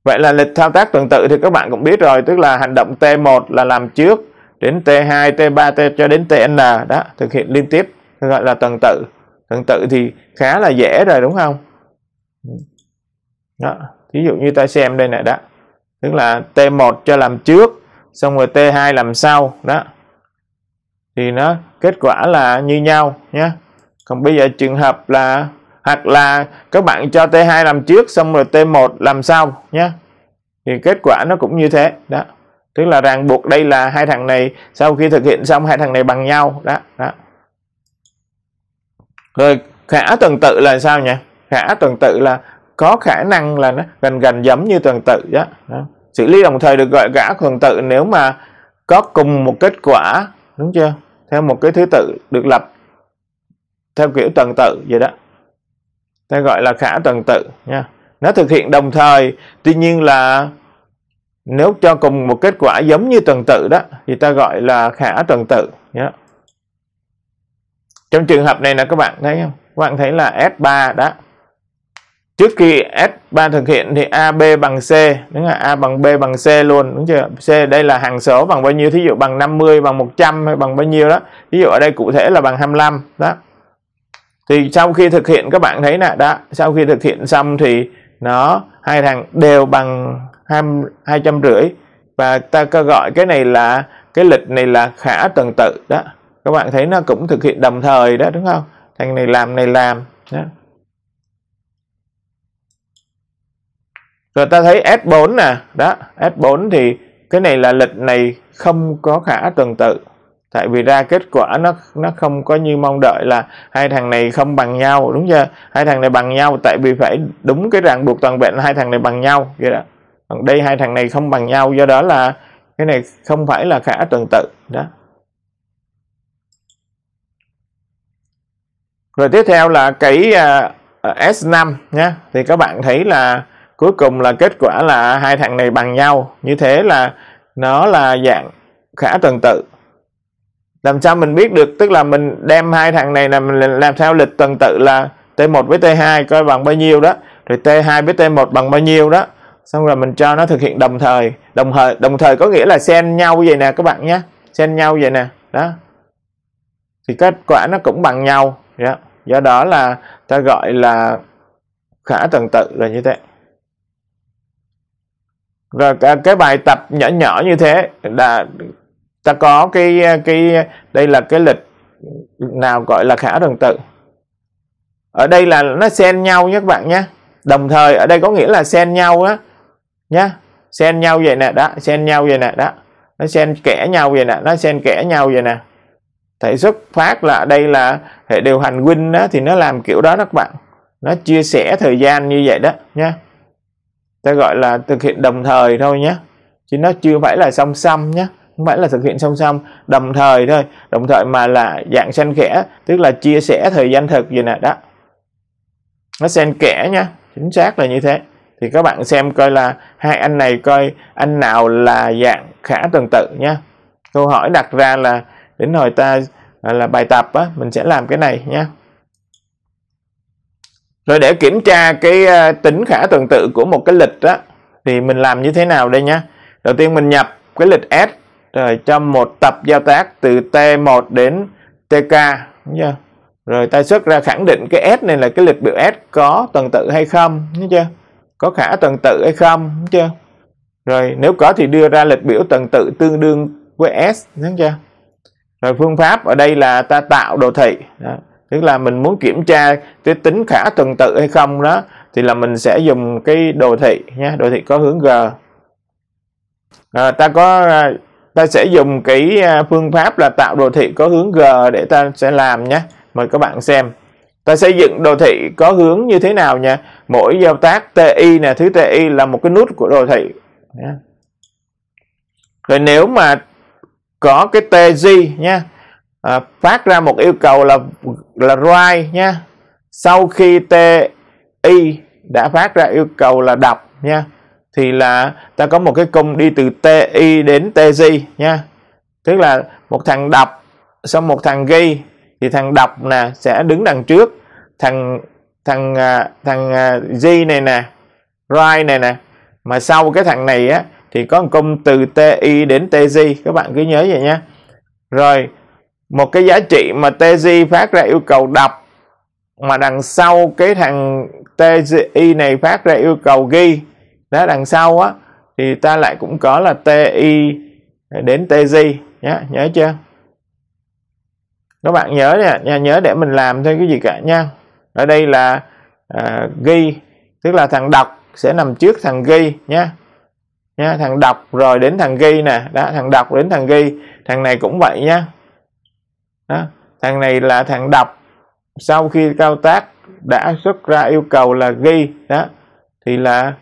Vậy là lịch thao tác tuần tự thì các bạn cũng biết rồi, tức là hành động T1 là làm trước, đến T2, T3, T cho đến TN đó, thực hiện liên tiếp gọi là tuần tự. Tuần tự thì khá là dễ rồi đúng không? Đó, ví dụ như ta xem đây này đó. Tức là T1 cho làm trước, xong rồi T2 làm sau đó. Thì nó kết quả là như nhau nhé. Còn bây giờ trường hợp là hoặc là các bạn cho T2 làm trước xong rồi T1 làm sau nhé thì kết quả nó cũng như thế đó tức là ràng buộc đây là hai thằng này sau khi thực hiện xong hai thằng này bằng nhau đó đó rồi khả tuần tự là sao nhỉ khả tuần tự là có khả năng là nó gần gần giống như tuần tự đó, đó. xử lý đồng thời được gọi gã tuần tự nếu mà có cùng một kết quả đúng chưa theo một cái thứ tự được lập theo kiểu tuần tự vậy đó ta gọi là khả tuần tự nha nó thực hiện đồng thời tuy nhiên là nếu cho cùng một kết quả giống như tuần tự đó thì ta gọi là khả tuần tự nhé trong trường hợp này là các bạn thấy không các bạn thấy là S3 đó trước khi S3 thực hiện thì AB bằng C đúng là A bằng B bằng C luôn đúng chưa C đây là hàng số bằng bao nhiêu thí dụ bằng 50 bằng 100 hay bằng bao nhiêu đó ví dụ ở đây cụ thể là bằng 25 đó thì sau khi thực hiện các bạn thấy nè đó sau khi thực hiện xong thì nó hai thằng đều bằng hai trăm rưỡi và ta gọi cái này là cái lịch này là khả tuần tự đó các bạn thấy nó cũng thực hiện đồng thời đó đúng không thằng này làm này làm đó. rồi ta thấy S4 nè đó S4 thì cái này là lịch này không có khả tuần tự tại vì ra kết quả nó nó không có như mong đợi là hai thằng này không bằng nhau đúng chưa hai thằng này bằng nhau tại vì phải đúng cái ràng buộc toàn vẹn hai thằng này bằng nhau vậy đó còn đây hai thằng này không bằng nhau do đó là cái này không phải là khả tuần tự đó rồi tiếp theo là cái uh, S5 nhé thì các bạn thấy là cuối cùng là kết quả là hai thằng này bằng nhau như thế là nó là dạng khả tuần tự làm sao mình biết được tức là mình đem hai thằng này là mình làm theo lịch tuần tự là T1 với T2 coi bằng bao nhiêu đó rồi T2 với T1 bằng bao nhiêu đó xong rồi mình cho nó thực hiện đồng thời đồng thời đồng thời có nghĩa là xen nhau vậy nè các bạn nhé xen nhau vậy nè đó thì kết quả nó cũng bằng nhau yeah. Dạ. do đó là ta gọi là khả tuần tự là như thế rồi à, cái bài tập nhỏ nhỏ như thế đã ta có cái ờ, cái ờ, đây là cái lịch nào gọi là khả tuần tự ở đây là nó xen nhau nhé các bạn nhé đồng thời ở đây có nghĩa là xen nhau á nhá xen nhau vậy nè đó xen nhau vậy nè đó nó xen kẽ nhau vậy nè nó xen kẽ nhau vậy nè thể xuất phát là đây là hệ điều hành win đó thì nó làm kiểu đó đó các bạn nó chia sẻ thời gian như vậy đó nhá ta gọi là thực hiện đồng thời thôi nhé chứ nó chưa phải là song song nhé không phải là thực hiện song song đồng thời thôi đồng thời mà là dạng xen kẽ tức là chia sẻ thời gian thực gì nè đó nó xen kẽ nha chính xác là như thế thì các bạn xem coi là hai anh này coi anh nào là dạng khả tương tự nha câu hỏi đặt ra là đến hồi ta à, là bài tập á mình sẽ làm cái này nha rồi để kiểm tra cái à, tính khả tương tự của một cái lịch á thì mình làm như thế nào đây nha đầu tiên mình nhập cái lịch S rồi trong một tập giao tác từ T1 đến TK đúng chưa? Rồi ta xuất ra khẳng định cái S này là cái lịch biểu S có tuần tự hay không đúng chưa? Có khả tuần tự hay không đúng chưa? Rồi nếu có thì đưa ra lịch biểu tuần tự tương đương với S đúng chưa? Rồi phương pháp ở đây là ta tạo đồ thị đó. Tức là mình muốn kiểm tra cái tính khả tuần tự hay không đó thì là mình sẽ dùng cái đồ thị nha, đồ thị có hướng G. À, ta có à, ta sẽ dùng cái à, phương pháp là tạo đồ thị có hướng G để ta sẽ làm nhé mời các bạn xem ta xây dựng đồ thị có hướng như thế nào nha mỗi giao tác TI nè thứ TI là một cái nút của đồ thị rồi nếu mà có cái TG nha à, phát ra một yêu cầu là là write nha sau khi TI đã phát ra yêu cầu là đọc nha thì là ta có một cái cung đi từ TI đến tz nha tức là một thằng đọc xong một thằng ghi thì thằng đọc nè sẽ đứng đằng trước thằng thằng à, thằng à, G này nè right này nè mà sau cái thằng này á thì có một cung từ TI đến tz các bạn cứ nhớ vậy nha rồi một cái giá trị mà tz phát ra yêu cầu đọc mà đằng sau cái thằng TI này phát ra yêu cầu ghi giá đằng sau á thì ta lại cũng có là TI đến TJ nhá nhớ chưa các bạn nhớ nha nhớ để mình làm thôi cái gì cả nha ở đây là à, ghi tức là thằng đọc sẽ nằm trước thằng ghi nhá nha thằng đọc rồi đến thằng ghi nè đó thằng đọc đến thằng ghi thằng này cũng vậy nhá đó thằng này là thằng đọc sau khi cao tác đã xuất ra yêu cầu là ghi đó thì là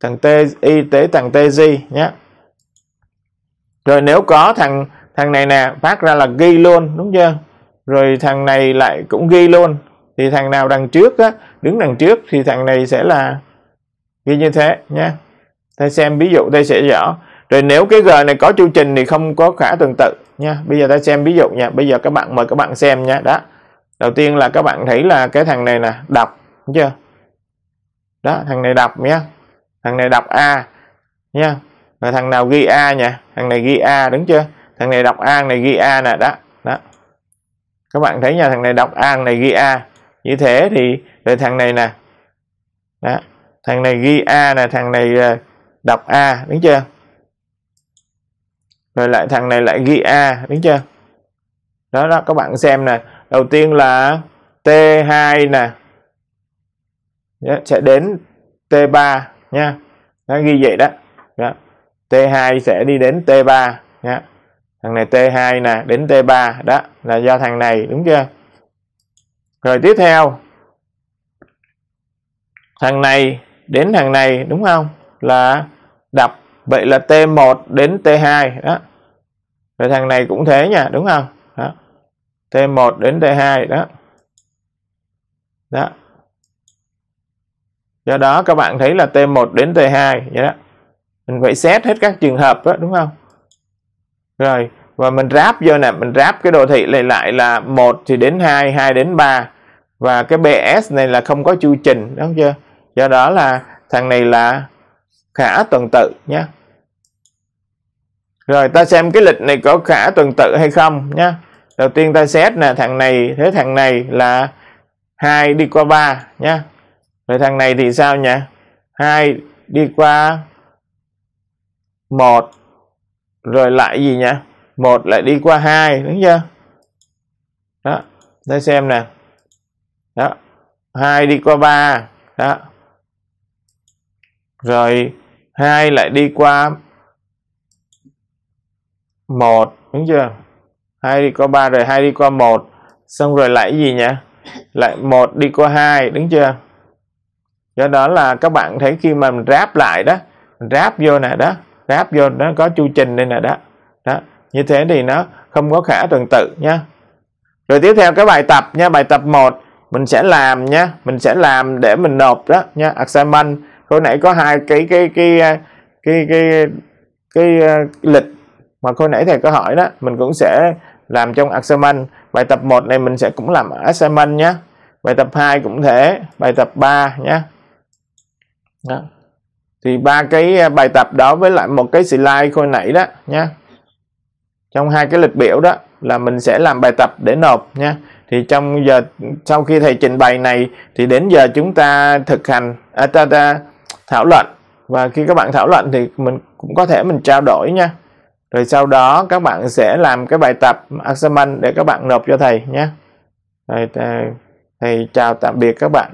thằng t y tế thằng tg nhé rồi nếu có thằng thằng này nè phát ra là ghi luôn đúng chưa rồi thằng này lại cũng ghi luôn thì thằng nào đằng trước á đứng đằng trước thì thằng này sẽ là ghi như thế nhé ta xem ví dụ ta sẽ rõ rồi nếu cái g này có chu trình thì không có khả tuần tự nha bây giờ ta xem ví dụ nha bây giờ các bạn mời các bạn xem nha đó đầu tiên là các bạn thấy là cái thằng này nè đọc đúng chưa đó thằng này đọc nhé thằng này đọc a nha rồi thằng nào ghi a nhỉ thằng này ghi a đúng chưa thằng này đọc a thằng này ghi a nè đó đó các bạn thấy nha thằng này đọc a thằng này ghi a như thế thì rồi thằng này nè đó thằng này ghi a nè thằng này ờ, đọc a đúng chưa rồi lại thằng này lại ghi a đúng chưa đó đó các bạn xem nè đầu tiên là t2 nè dạ, sẽ đến t3 nha nó ghi vậy đó, đó. T2 sẽ đi đến T3 nha thằng này T2 nè đến T3 đó là do thằng này đúng chưa rồi tiếp theo thằng này đến thằng này đúng không là đập vậy là T1 đến T2 đó rồi thằng này cũng thế nha đúng không đó T1 đến T2 đó đó do đó các bạn thấy là T1 đến T2 vậy đó mình phải xét hết các trường hợp đó đúng không rồi và mình ráp vô nè mình ráp cái đồ thị này lại là 1 thì đến 2 2 đến 3 và cái BS này là không có chu trình đúng chưa do đó là thằng này là khả tuần tự nhé rồi ta xem cái lịch này có khả tuần tự hay không nhé đầu tiên ta xét nè thằng này thế thằng này là hai đi qua ba nhé Vậy thằng này thì sao nhỉ? hai đi qua một rồi lại gì nhỉ? một lại đi qua hai đúng chưa? Đó, đây xem nè. Đó. hai đi qua ba Đó. Rồi hai lại đi qua một đúng chưa? hai đi qua ba rồi hai đi qua một xong rồi lại gì nhỉ? Lại một đi qua hai đúng chưa? do đó là các bạn thấy khi mà mình ráp lại đó ráp vô nè đó ráp vô nó có chu trình đây nè đó đó như thế thì nó không có khả tuần tự nha rồi tiếp theo cái bài tập nha bài tập 1 mình sẽ làm nha mình sẽ làm để mình nộp đó nha assignment hồi nãy có hai cái cái cái cái cái cái, cái, cái uh, lịch mà hồi nãy thầy có hỏi đó mình cũng sẽ làm trong assignment bài tập 1 này mình sẽ cũng làm assignment nhé bài tập 2 cũng thế bài tập 3 nhé đó. thì ba cái à, bài tập đó với lại một cái slide khôi nãy đó nha trong hai cái lịch biểu đó là mình sẽ làm bài tập để nộp nha thì trong giờ sau khi thầy trình bày này thì đến giờ chúng ta thực hành à, ta, ta thảo luận và khi các bạn thảo luận thì mình cũng có thể mình trao đổi nha rồi sau đó các bạn sẽ làm cái bài tập assignment để các bạn nộp cho thầy nhé thầy, à, thầy chào tạm biệt các bạn